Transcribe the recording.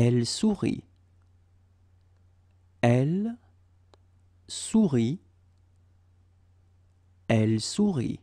Elle sourit. Elle sourit. Elle sourit.